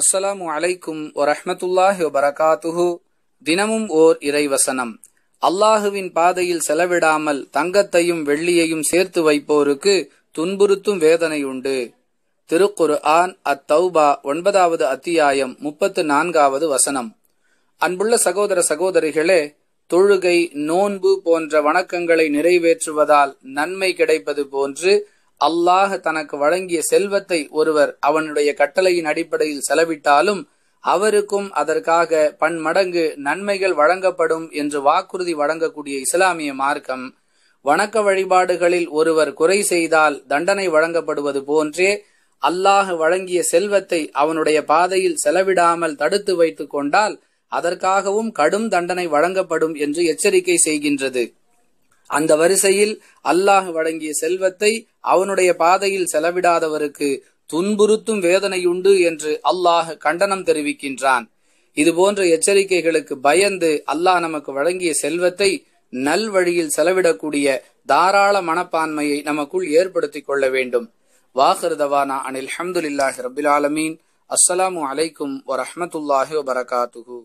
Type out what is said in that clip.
அஸ்ஸலாமு அலைக்கும் வரஹமத்துல்லாஹி வபரகாத்துஹு தினமும் ஓர் இறைவசனம் அல்லாஹுவின் பாதையில் செலவிடாமல் தங்கத்தையும் வெள்ளியையும் சேர்த்து வைப்போருக்கு துன்புறுத்தும் வேதனை உண்டு திருக்குரு ஆன் அத்தௌபா ஒன்பதாவது அத்தியாயம் முப்பத்து நான்காவது வசனம் அன்புள்ள சகோதர சகோதரிகளே தொழுகை நோன்பு போன்ற வணக்கங்களை நிறைவேற்றுவதால் நன்மை கிடைப்பது போன்று அல்லாஹ் தனக்கு வழங்கிய செல்வத்தை ஒருவர் அவனுடைய கட்டளையின் அடிப்படையில் செலவிட்டாலும் அவருக்கும் அதற்காக பன்மடங்கு நன்மைகள் வழங்கப்படும் என்று வாக்குறுதி வழங்கக்கூடிய இஸ்லாமிய மார்க்கம் வணக்க வழிபாடுகளில் ஒருவர் குறை செய்தால் தண்டனை வழங்கப்படுவது போன்றே அல்லாஹ் வழங்கிய செல்வத்தை அவனுடைய பாதையில் செலவிடாமல் தடுத்து வைத்துக் கொண்டால் அதற்காகவும் கடும் தண்டனை வழங்கப்படும் என்று எச்சரிக்கை செய்கின்றது அந்த வரிசையில் அல்லாஹ் வழங்கிய செல்வத்தை அவனுடைய பாதையில் செலவிடாதவருக்கு துன்புறுத்தும் வேதனையுண்டு என்று அல்லாஹ் கண்டனம் தெரிவிக்கின்றான் இதுபோன்ற எச்சரிக்கைகளுக்கு பயந்து அல்லாஹ் நமக்கு வழங்கிய செல்வத்தை நல் வழியில் செலவிடக்கூடிய தாராள மனப்பான்மையை நமக்குள் ஏற்படுத்திக் கொள்ள வேண்டும் வாஹருதவானா அனில் ஹம்துல்லாஹி ரபில் ஆலமீன் அஸ்ஸலாமு அலைக்கும் வரஹமத்துல்லாஹி வபரகாத்துஹூ